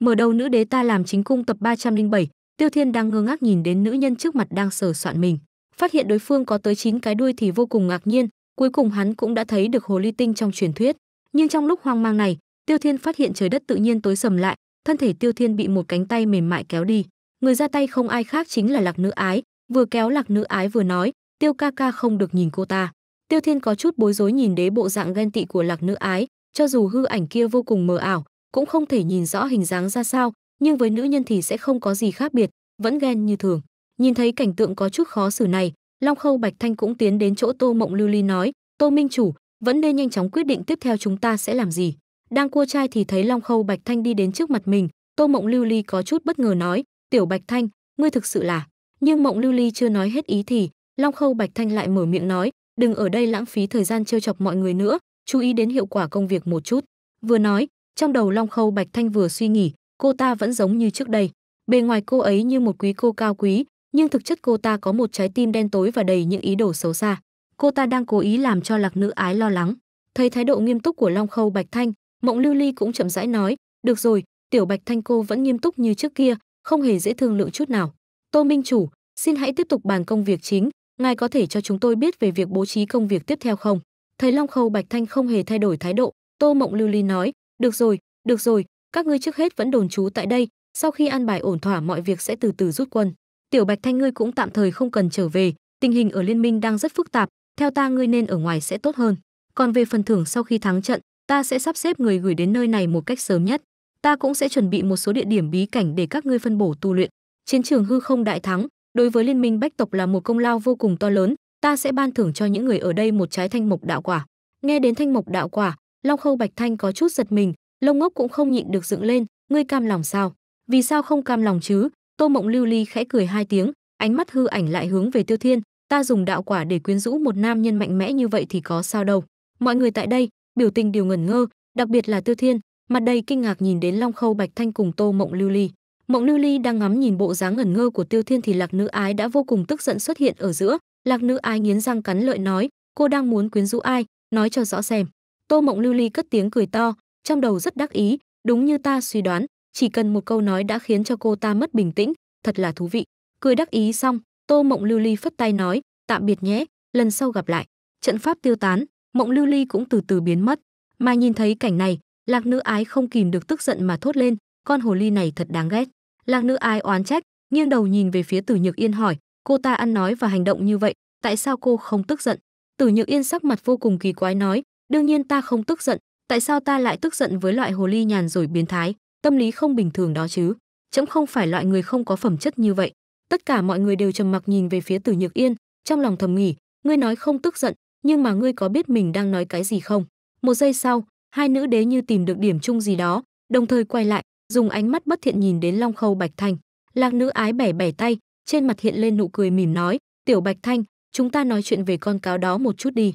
Mở đầu nữ đế ta làm chính cung tập 307, Tiêu Thiên đang ngơ ngác nhìn đến nữ nhân trước mặt đang sờ soạn mình. Phát hiện đối phương có tới 9 cái đuôi thì vô cùng ngạc nhiên, cuối cùng hắn cũng đã thấy được hồ ly tinh trong truyền thuyết. Nhưng trong lúc hoang mang này, Tiêu Thiên phát hiện trời đất tự nhiên tối sầm lại, thân thể Tiêu Thiên bị một cánh tay mềm mại kéo đi. Người ra tay không ai khác chính là Lạc Nữ Ái, vừa kéo Lạc Nữ Ái vừa nói, "Tiêu ca ca không được nhìn cô ta." Tiêu Thiên có chút bối rối nhìn đế bộ dạng ghen tị của Lạc Nữ Ái, cho dù hư ảnh kia vô cùng mờ ảo, cũng không thể nhìn rõ hình dáng ra sao, nhưng với nữ nhân thì sẽ không có gì khác biệt, vẫn ghen như thường. Nhìn thấy cảnh tượng có chút khó xử này, Long Khâu Bạch Thanh cũng tiến đến chỗ Tô Mộng Lưu Ly nói, "Tô minh chủ, vẫn nên nhanh chóng quyết định tiếp theo chúng ta sẽ làm gì." Đang cua trai thì thấy Long Khâu Bạch Thanh đi đến trước mặt mình, Tô Mộng Lưu Ly có chút bất ngờ nói, "Tiểu Bạch Thanh, ngươi thực sự là..." Nhưng Mộng Lưu Ly chưa nói hết ý thì, Long Khâu Bạch Thanh lại mở miệng nói, "Đừng ở đây lãng phí thời gian trêu chọc mọi người nữa, chú ý đến hiệu quả công việc một chút." Vừa nói, trong đầu Long Khâu Bạch Thanh vừa suy nghĩ, cô ta vẫn giống như trước đây. Bề ngoài cô ấy như một quý cô cao quý, nhưng thực chất cô ta có một trái tim đen tối và đầy những ý đồ xấu xa. Cô ta đang cố ý làm cho Lạc Nữ Ái lo lắng. Thấy thái độ nghiêm túc của Long Khâu Bạch Thanh, Mộng Lưu Ly cũng chậm rãi nói, "Được rồi, tiểu Bạch Thanh cô vẫn nghiêm túc như trước kia, không hề dễ thương lượng chút nào. Tô Minh chủ, xin hãy tiếp tục bàn công việc chính, ngài có thể cho chúng tôi biết về việc bố trí công việc tiếp theo không?" Thấy Long Khâu Bạch Thanh không hề thay đổi thái độ, Tô Mộng Lưu Ly nói, được rồi, được rồi, các ngươi trước hết vẫn đồn trú tại đây, sau khi an bài ổn thỏa mọi việc sẽ từ từ rút quân. Tiểu Bạch Thanh ngươi cũng tạm thời không cần trở về, tình hình ở liên minh đang rất phức tạp, theo ta ngươi nên ở ngoài sẽ tốt hơn. Còn về phần thưởng sau khi thắng trận, ta sẽ sắp xếp người gửi đến nơi này một cách sớm nhất. Ta cũng sẽ chuẩn bị một số địa điểm bí cảnh để các ngươi phân bổ tu luyện. Chiến trường hư không đại thắng, đối với liên minh bách tộc là một công lao vô cùng to lớn, ta sẽ ban thưởng cho những người ở đây một trái thanh mộc đạo quả. Nghe đến thanh mộc đạo quả, Long Khâu Bạch Thanh có chút giật mình, lông ngốc cũng không nhịn được dựng lên, ngươi cam lòng sao? Vì sao không cam lòng chứ? Tô Mộng Lưu Ly khẽ cười hai tiếng, ánh mắt hư ảnh lại hướng về Tiêu Thiên, ta dùng đạo quả để quyến rũ một nam nhân mạnh mẽ như vậy thì có sao đâu. Mọi người tại đây, biểu tình đều ngẩn ngơ, đặc biệt là Tiêu Thiên, mặt đầy kinh ngạc nhìn đến Long Khâu Bạch Thanh cùng Tô Mộng Lưu Ly. Mộng Lưu Ly đang ngắm nhìn bộ dáng ngẩn ngơ của Tiêu Thiên thì Lạc Nữ Ái đã vô cùng tức giận xuất hiện ở giữa, Lạc Nữ Ái nghiến răng cắn lợi nói, cô đang muốn quyến rũ ai, nói cho rõ xem. Tô Mộng Lưu Ly cất tiếng cười to, trong đầu rất đắc ý, đúng như ta suy đoán, chỉ cần một câu nói đã khiến cho cô ta mất bình tĩnh, thật là thú vị. Cười đắc ý xong, Tô Mộng Lưu Ly phất tay nói, tạm biệt nhé, lần sau gặp lại. Trận pháp tiêu tán, Mộng Lưu Ly cũng từ từ biến mất. Mà nhìn thấy cảnh này, Lạc Nữ Ái không kìm được tức giận mà thốt lên, con hồ ly này thật đáng ghét. Lạc Nữ Ái oán trách, nghiêng đầu nhìn về phía Tử Nhược Yên hỏi, cô ta ăn nói và hành động như vậy, tại sao cô không tức giận? Tử Nhược Yên sắc mặt vô cùng kỳ quái nói, Đương nhiên ta không tức giận, tại sao ta lại tức giận với loại hồ ly nhàn rồi biến thái, tâm lý không bình thường đó chứ? Chấm không phải loại người không có phẩm chất như vậy. Tất cả mọi người đều trầm mặc nhìn về phía Tử Nhược Yên, trong lòng thầm nghỉ, ngươi nói không tức giận, nhưng mà ngươi có biết mình đang nói cái gì không? Một giây sau, hai nữ đế như tìm được điểm chung gì đó, đồng thời quay lại, dùng ánh mắt bất thiện nhìn đến Long Khâu Bạch Thanh. Lạc nữ ái bẻ bẻ tay, trên mặt hiện lên nụ cười mỉm nói, "Tiểu Bạch Thanh, chúng ta nói chuyện về con cáo đó một chút đi."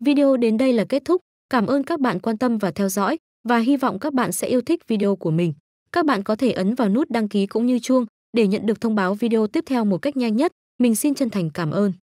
Video đến đây là kết thúc. Cảm ơn các bạn quan tâm và theo dõi và hy vọng các bạn sẽ yêu thích video của mình. Các bạn có thể ấn vào nút đăng ký cũng như chuông để nhận được thông báo video tiếp theo một cách nhanh nhất. Mình xin chân thành cảm ơn.